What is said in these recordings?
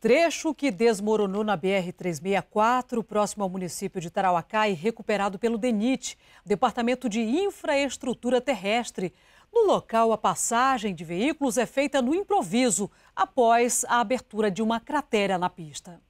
Trecho que desmoronou na BR-364, próximo ao município de Tarauacá e recuperado pelo DENIT, Departamento de Infraestrutura Terrestre. No local, a passagem de veículos é feita no improviso, após a abertura de uma cratera na pista.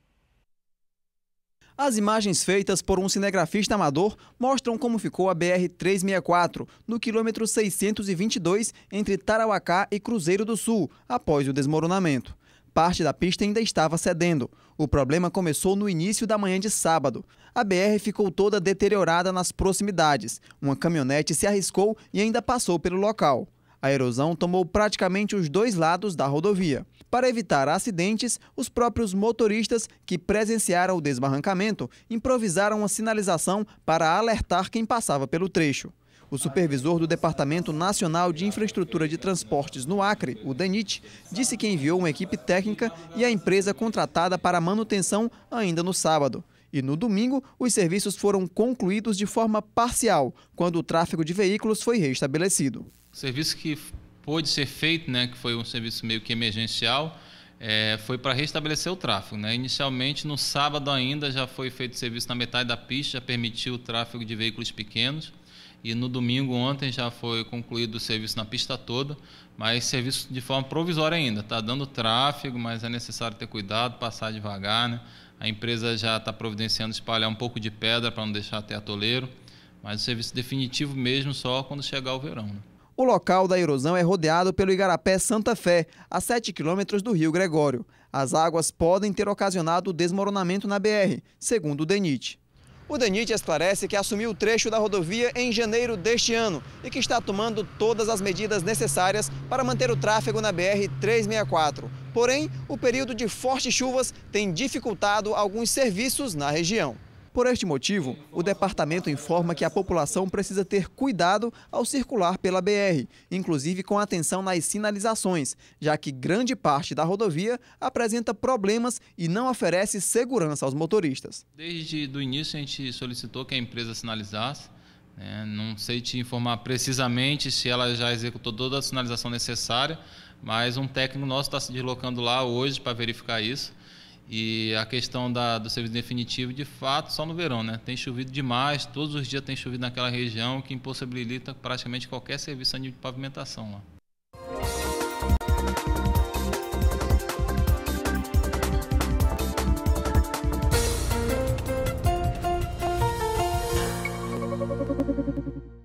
As imagens feitas por um cinegrafista amador mostram como ficou a BR-364, no quilômetro 622, entre Tarauacá e Cruzeiro do Sul, após o desmoronamento parte da pista ainda estava cedendo. O problema começou no início da manhã de sábado. A BR ficou toda deteriorada nas proximidades. Uma caminhonete se arriscou e ainda passou pelo local. A erosão tomou praticamente os dois lados da rodovia. Para evitar acidentes, os próprios motoristas que presenciaram o desbarrancamento improvisaram uma sinalização para alertar quem passava pelo trecho. O supervisor do Departamento Nacional de Infraestrutura de Transportes no Acre, o DENIT, disse que enviou uma equipe técnica e a empresa contratada para manutenção ainda no sábado. E no domingo, os serviços foram concluídos de forma parcial, quando o tráfego de veículos foi restabelecido. O serviço que pôde ser feito, né, que foi um serviço meio que emergencial, é, foi para restabelecer o tráfego. Né? Inicialmente, no sábado ainda, já foi feito serviço na metade da pista, já permitiu o tráfego de veículos pequenos. E no domingo ontem já foi concluído o serviço na pista toda, mas serviço de forma provisória ainda. Está dando tráfego, mas é necessário ter cuidado, passar devagar. Né? A empresa já está providenciando espalhar um pouco de pedra para não deixar até atoleiro, mas o serviço definitivo mesmo só quando chegar o verão. Né? O local da erosão é rodeado pelo Igarapé Santa Fé, a 7 quilômetros do Rio Gregório. As águas podem ter ocasionado desmoronamento na BR, segundo o DENIT. O DENIT esclarece que assumiu o trecho da rodovia em janeiro deste ano e que está tomando todas as medidas necessárias para manter o tráfego na BR-364. Porém, o período de fortes chuvas tem dificultado alguns serviços na região. Por este motivo, o departamento informa que a população precisa ter cuidado ao circular pela BR, inclusive com atenção nas sinalizações, já que grande parte da rodovia apresenta problemas e não oferece segurança aos motoristas. Desde o início a gente solicitou que a empresa sinalizasse, né? não sei te informar precisamente se ela já executou toda a sinalização necessária, mas um técnico nosso está se deslocando lá hoje para verificar isso. E a questão da, do serviço definitivo, de fato, só no verão, né? Tem chovido demais, todos os dias tem chovido naquela região, que impossibilita praticamente qualquer serviço de pavimentação lá.